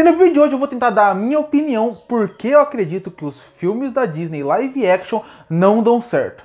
E no vídeo de hoje eu vou tentar dar a minha opinião porque eu acredito que os filmes da Disney live action não dão certo.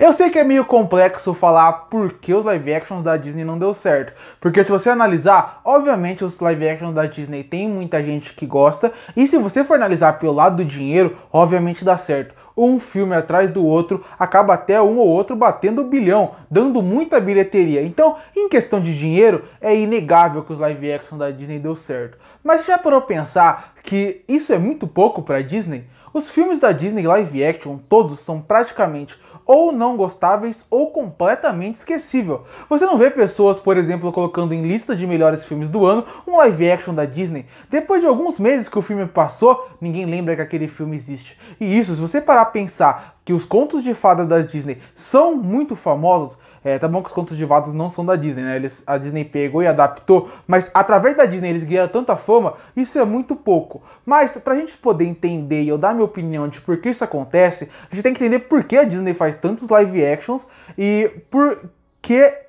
Eu sei que é meio complexo falar por que os live actions da Disney não deu certo, porque se você analisar, obviamente os live actions da Disney tem muita gente que gosta, e se você for analisar pelo lado do dinheiro, obviamente dá certo um filme atrás do outro, acaba até um ou outro batendo bilhão, dando muita bilheteria. Então, em questão de dinheiro, é inegável que os live action da Disney deu certo. Mas já parou pensar que isso é muito pouco para Disney? Os filmes da Disney live action todos são praticamente ou não gostáveis ou completamente esquecível. Você não vê pessoas, por exemplo, colocando em lista de melhores filmes do ano um live action da Disney. Depois de alguns meses que o filme passou, ninguém lembra que aquele filme existe. E isso, se você parar a pensar que os contos de fada das Disney são muito famosos, é, tá bom que os contos de fadas não são da Disney, né? Eles, a Disney pegou e adaptou, mas através da Disney eles ganharam tanta fama, isso é muito pouco. Mas pra gente poder entender e eu dar minha opinião de por que isso acontece, a gente tem que entender por que a Disney faz tantos live actions e por que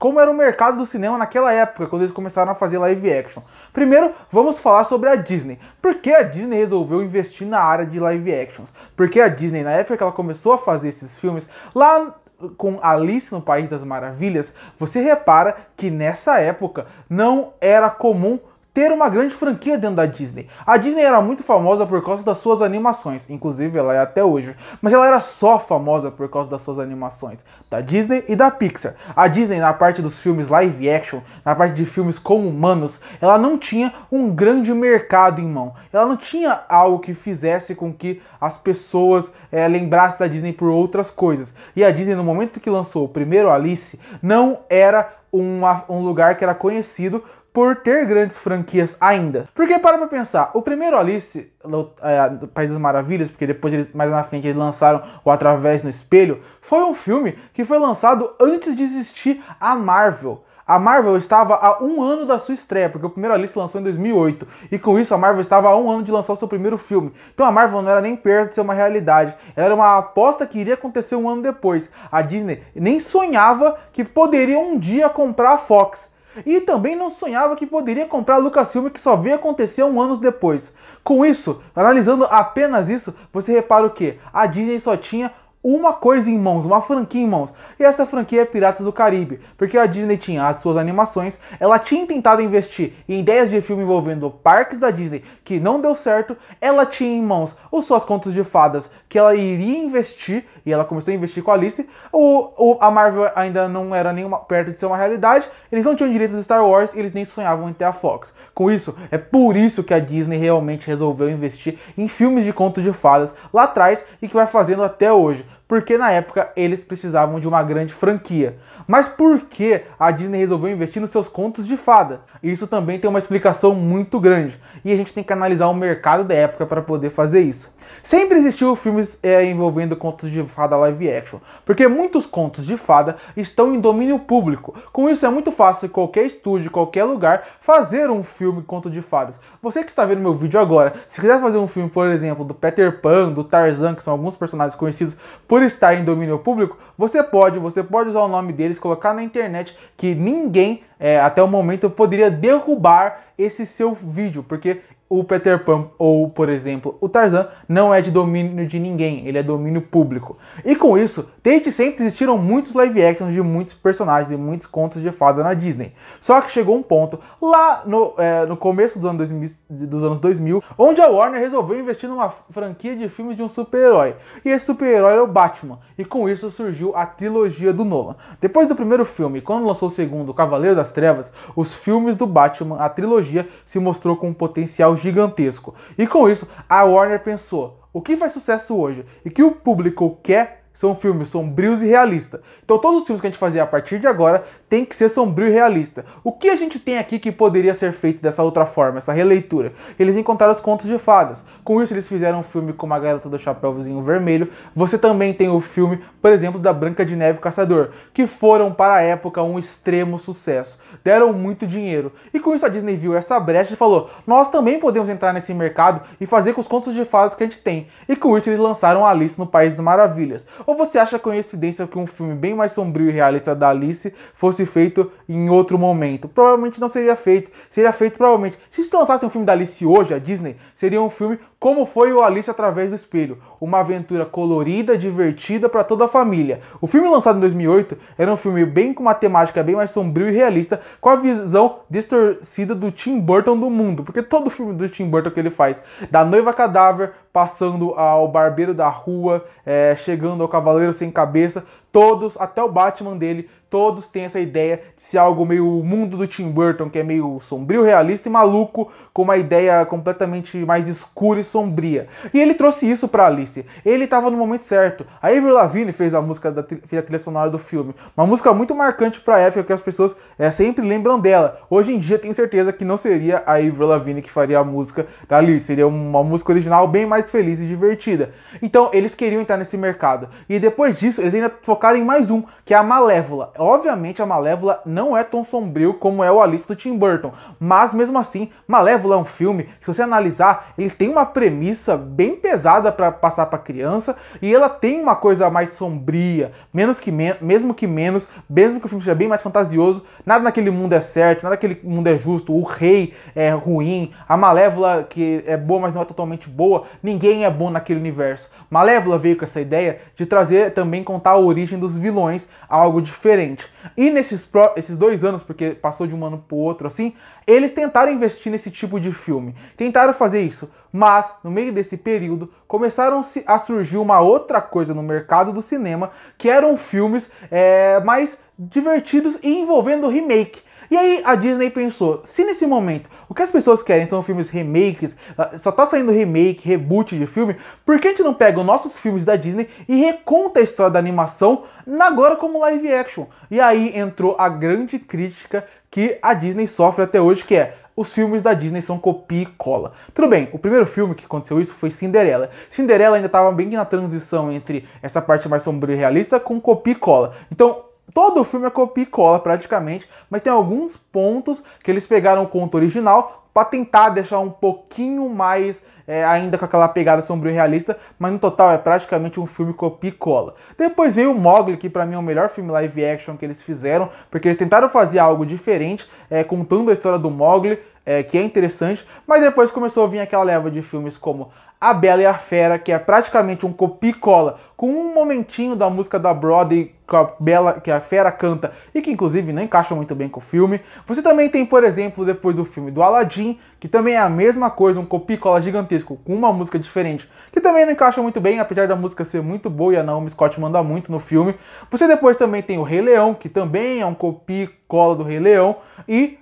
como era o mercado do cinema naquela época, quando eles começaram a fazer live action. Primeiro, vamos falar sobre a Disney. Por que a Disney resolveu investir na área de live actions? Porque a Disney, na época que ela começou a fazer esses filmes, lá com Alice no País das Maravilhas, você repara que nessa época não era comum ter uma grande franquia dentro da Disney. A Disney era muito famosa por causa das suas animações, inclusive ela é até hoje, mas ela era só famosa por causa das suas animações, da Disney e da Pixar. A Disney, na parte dos filmes live action, na parte de filmes com humanos, ela não tinha um grande mercado em mão. Ela não tinha algo que fizesse com que as pessoas é, lembrassem da Disney por outras coisas. E a Disney, no momento que lançou o primeiro Alice, não era um, um lugar que era conhecido por ter grandes franquias ainda. Porque para pra pensar, o primeiro Alice, é, do, é, País das Maravilhas, porque depois eles, mais na frente eles lançaram o Através no Espelho, foi um filme que foi lançado antes de existir a Marvel. A Marvel estava a um ano da sua estreia, porque o primeiro Alice lançou em 2008. E com isso, a Marvel estava a um ano de lançar o seu primeiro filme. Então a Marvel não era nem perto de ser uma realidade. Ela era uma aposta que iria acontecer um ano depois. A Disney nem sonhava que poderia um dia comprar a Fox. E também não sonhava que poderia comprar a Lucasfilm, que só veio acontecer um ano depois. Com isso, analisando apenas isso, você repara o que? A Disney só tinha uma coisa em mãos, uma franquia em mãos. E essa franquia é Piratas do Caribe, porque a Disney tinha as suas animações, ela tinha tentado investir em ideias de filme envolvendo parques da Disney, que não deu certo, ela tinha em mãos os seus contos de fadas, que ela iria investir, e ela começou a investir com a Alice, o, a Marvel ainda não era nem perto de ser uma realidade, eles não tinham direito a Star Wars, eles nem sonhavam em ter a Fox. Com isso, é por isso que a Disney realmente resolveu investir em filmes de contos de fadas lá atrás e que vai fazendo até hoje porque na época eles precisavam de uma grande franquia. Mas por que a Disney resolveu investir nos seus contos de fada? Isso também tem uma explicação muito grande, e a gente tem que analisar o mercado da época para poder fazer isso. Sempre existiu filmes é, envolvendo contos de fada live action, porque muitos contos de fada estão em domínio público. Com isso é muito fácil qualquer estúdio, qualquer lugar, fazer um filme conto de fadas. Você que está vendo meu vídeo agora, se quiser fazer um filme, por exemplo, do Peter Pan, do Tarzan, que são alguns personagens conhecidos por por estar em domínio público, você pode, você pode usar o nome deles, colocar na internet que ninguém é, até o momento poderia derrubar esse seu vídeo, porque o Peter Pan ou, por exemplo, o Tarzan não é de domínio de ninguém, ele é domínio público. E com isso, desde sempre existiram muitos live actions de muitos personagens e muitos contos de fada na Disney. Só que chegou um ponto, lá no, é, no começo do ano 2000, dos anos 2000, onde a Warner resolveu investir numa franquia de filmes de um super-herói. E esse super-herói era o Batman, e com isso surgiu a trilogia do Nolan. Depois do primeiro filme, quando lançou o segundo, Cavaleiro das Trevas, os filmes do Batman, a trilogia, se mostrou com um potencial gigantesco. E com isso, a Warner pensou: o que faz sucesso hoje e que o público quer são filmes sombrios e realistas. Então todos os filmes que a gente fazer a partir de agora tem que ser sombrio e realista. O que a gente tem aqui que poderia ser feito dessa outra forma, essa releitura? Eles encontraram os contos de fadas. Com isso eles fizeram um filme com A Garota do Chapéuzinho Vermelho. Você também tem o filme, por exemplo, da Branca de Neve e Caçador, que foram para a época um extremo sucesso. Deram muito dinheiro. E com isso a Disney viu essa brecha e falou: "Nós também podemos entrar nesse mercado e fazer com os contos de fadas que a gente tem". E com isso eles lançaram Alice no País das Maravilhas. Ou você acha coincidência que um filme bem mais sombrio e realista da Alice fosse feito em outro momento? Provavelmente não seria feito. Seria feito provavelmente. Se se lançasse um filme da Alice hoje, a Disney, seria um filme como foi o Alice através do espelho, uma aventura colorida, divertida para toda a família. O filme lançado em 2008 era um filme bem com uma temática bem mais sombrio e realista, com a visão distorcida do Tim Burton do mundo, porque todo filme do Tim Burton que ele faz, da noiva cadáver passando ao barbeiro da rua, é, chegando ao cavaleiro sem cabeça, Todos, até o Batman dele, todos têm essa ideia de ser algo meio mundo do Tim Burton, que é meio sombrio, realista e maluco, com uma ideia completamente mais escura e sombria. E ele trouxe isso para Alice. Ele estava no momento certo. A Avril Lavigne fez a música da fez a trilha sonora do filme, uma música muito marcante para a época que as pessoas é, sempre lembram dela. Hoje em dia tenho certeza que não seria a Avril Lavigne que faria a música da Alice, seria uma música original bem mais feliz e divertida. Então eles queriam entrar nesse mercado. E depois disso, eles ainda focaram focaram em mais um, que é a Malévola. Obviamente a Malévola não é tão sombrio como é o Alice do Tim Burton, mas mesmo assim, Malévola é um filme, se você analisar, ele tem uma premissa bem pesada para passar para criança e ela tem uma coisa mais sombria, menos que me mesmo que menos, mesmo que o filme seja bem mais fantasioso, nada naquele mundo é certo, nada naquele mundo é justo, o rei é ruim, a Malévola que é boa, mas não é totalmente boa, ninguém é bom naquele universo. Malévola veio com essa ideia de trazer também contar a origem origem dos vilões, algo diferente. E nesses pro, esses dois anos, porque passou de um ano pro outro assim, eles tentaram investir nesse tipo de filme. Tentaram fazer isso, mas no meio desse período começaram a surgir uma outra coisa no mercado do cinema, que eram filmes é, mais divertidos e envolvendo remake. E aí a Disney pensou: se nesse momento o que as pessoas querem são filmes remakes, ah, só tá saindo remake, reboot de filme, por que a gente não pega os nossos filmes da Disney e reconta a história da animação agora como live action? E aí entrou a grande crítica que a Disney sofre até hoje, que é os filmes da Disney são copia e cola. Tudo bem, o primeiro filme que aconteceu isso foi Cinderela. Cinderela ainda estava bem na transição entre essa parte mais sombria e realista com copia e cola. Então, Todo o filme é copia e cola praticamente, mas tem alguns pontos que eles pegaram o conto original para tentar deixar um pouquinho mais é, ainda com aquela pegada sombrio realista, mas no total é praticamente um filme copia e cola. Depois veio o Mogli, que para mim é o melhor filme live action que eles fizeram, porque eles tentaram fazer algo diferente, é, contando a história do Mogli, é, que é interessante, mas depois começou a vir aquela leva de filmes como A Bela e a Fera, que é praticamente um copicola, com um momentinho da música da Broadway que a Bela, que a Fera canta e que inclusive não encaixa muito bem com o filme. Você também tem, por exemplo, depois o filme do Aladdin, que também é a mesma coisa, um copicola gigantesco com uma música diferente, que também não encaixa muito bem, apesar da música ser muito boa e a Naomi Scott manda muito no filme. Você depois também tem o Rei Leão, que também é um copicola do Rei Leão e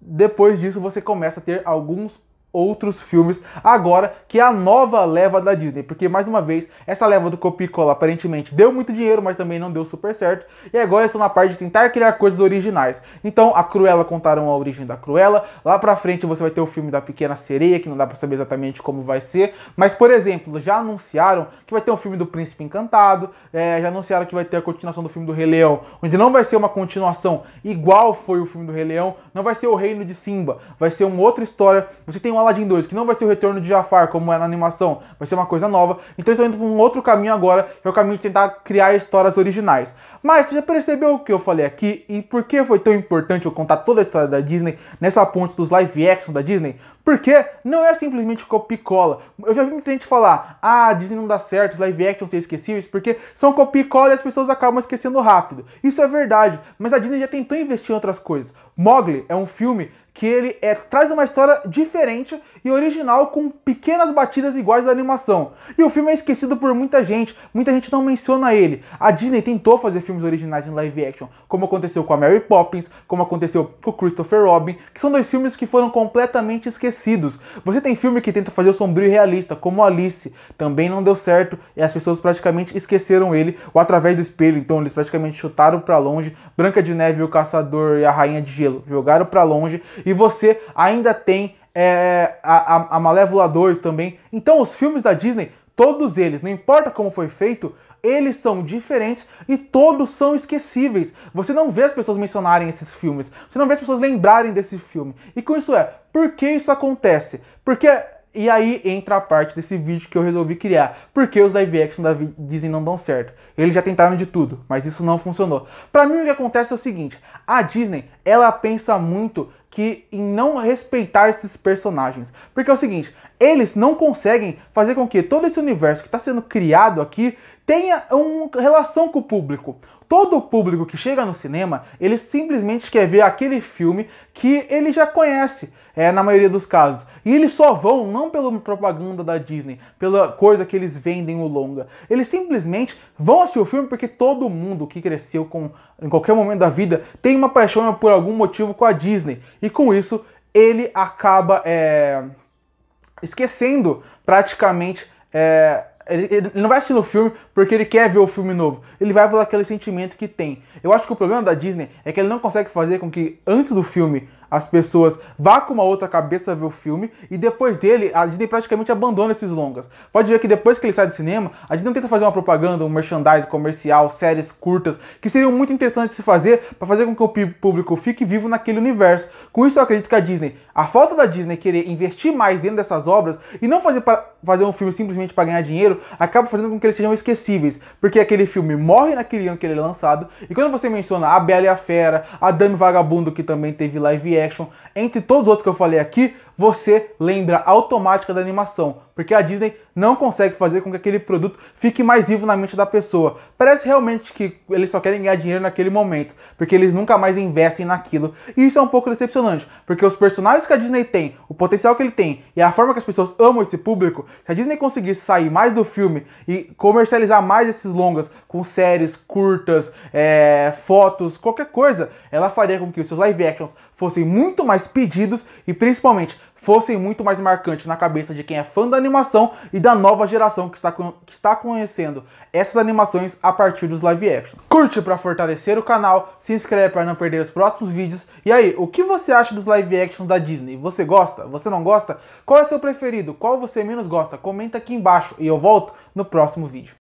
depois disso, você começa a ter alguns outros filmes agora que é a nova leva da Disney, porque mais uma vez essa leva do Copicola aparentemente deu muito dinheiro, mas também não deu super certo, e agora estão na parte de tentar criar coisas originais. Então a Cruella contaram a origem da Cruella, lá pra frente você vai ter o filme da Pequena Sereia, que não dá para saber exatamente como vai ser, mas por exemplo, já anunciaram que vai ter um filme do Príncipe Encantado, é, já anunciaram que vai ter a continuação do filme do Rei Leão, onde não vai ser uma continuação igual foi o filme do Rei Leão, não vai ser o Reino de Simba, vai ser uma outra história, você tem uma Aladdin 2, que não vai ser o retorno de Jafar, como é na animação, vai ser uma coisa nova. Então eles estão indo para um outro caminho agora, que é o caminho de tentar criar histórias originais. Mas você já percebeu o que eu falei aqui e por que foi tão importante eu contar toda a história da Disney nessa ponte dos live action da Disney? Porque não é simplesmente copia-cola. Eu já vi muita gente falar: ah, a Disney não dá certo, os live action são esquecíveis, porque são copia-cola e as pessoas acabam esquecendo rápido. Isso é verdade, mas a Disney já tentou investir em outras coisas. Mogli é um filme que ele é, traz uma história diferente e original com pequenas batidas iguais da animação. E o filme é esquecido por muita gente, muita gente não menciona ele. A Disney tentou fazer filme filmes originais em live action, como aconteceu com a Mary Poppins, como aconteceu com o Christopher Robin, que são dois filmes que foram completamente esquecidos. Você tem filme que tenta fazer o sombrio realista, como Alice, também não deu certo e as pessoas praticamente esqueceram ele, ou através do espelho, então eles praticamente chutaram para longe, Branca de Neve, o Caçador e a Rainha de Gelo jogaram para longe, e você ainda tem é, a, a, a Malévola 2 também. Então, os filmes da Disney, todos eles, não importa como foi feito, eles são diferentes e todos são esquecíveis. Você não vê as pessoas mencionarem esses filmes, você não vê as pessoas lembrarem desse filme. E com isso é, por que isso acontece? Porque e aí entra a parte desse vídeo que eu resolvi criar. Porque os live action da Disney não dão certo. Eles já tentaram de tudo, mas isso não funcionou. Para mim o que acontece é o seguinte, a Disney, ela pensa muito que em não respeitar esses personagens. Porque é o seguinte, eles não conseguem fazer com que todo esse universo que está sendo criado aqui tenha uma relação com o público. Todo o público que chega no cinema, ele simplesmente quer ver aquele filme que ele já conhece, é, na maioria dos casos. E eles só vão não pela propaganda da Disney, pela coisa que eles vendem o longa. Eles simplesmente vão assistir o filme porque todo mundo que cresceu com, em qualquer momento da vida tem uma paixão por algum motivo com a Disney. E com isso, ele acaba. É esquecendo praticamente. É, ele, ele, não vai assistir o filme porque ele quer ver o filme novo. Ele vai por aquele sentimento que tem. Eu acho que o problema da Disney é que ele não consegue fazer com que antes do filme as pessoas vá com uma outra cabeça ver o filme e depois dele a Disney praticamente abandona esses longas. Pode ver que depois que ele sai do cinema, a Disney não tenta fazer uma propaganda, um merchandising comercial, séries curtas, que seriam muito interessantes de se fazer para fazer com que o público fique vivo naquele universo. Com isso eu acredito que a Disney, a falta da Disney querer investir mais dentro dessas obras e não fazer para fazer um filme simplesmente para ganhar dinheiro, acaba fazendo com que eles sejam esquecíveis, porque aquele filme morre naquele ano que ele é lançado e quando você menciona a Bela e a Fera, a Dame Vagabundo que também teve live entre todos os outros que eu falei aqui, você lembra automática da animação, porque a Disney não consegue fazer com que aquele produto fique mais vivo na mente da pessoa. Parece realmente que eles só querem ganhar dinheiro naquele momento, porque eles nunca mais investem naquilo. E isso é um pouco decepcionante, porque os personagens que a Disney tem, o potencial que ele tem e a forma que as pessoas amam esse público, se a Disney conseguisse sair mais do filme e comercializar mais esses longas com séries curtas, é, fotos, qualquer coisa, ela faria com que os seus live actions fossem muito mais pedidos e principalmente fossem muito mais marcantes na cabeça de quem é fã da animação e da nova geração que está, que está conhecendo essas animações a partir dos live action. Curte para fortalecer o canal, se inscreve para não perder os próximos vídeos. E aí, o que você acha dos live action da Disney? Você gosta? Você não gosta? Qual é seu preferido? Qual você menos gosta? Comenta aqui embaixo e eu volto no próximo vídeo.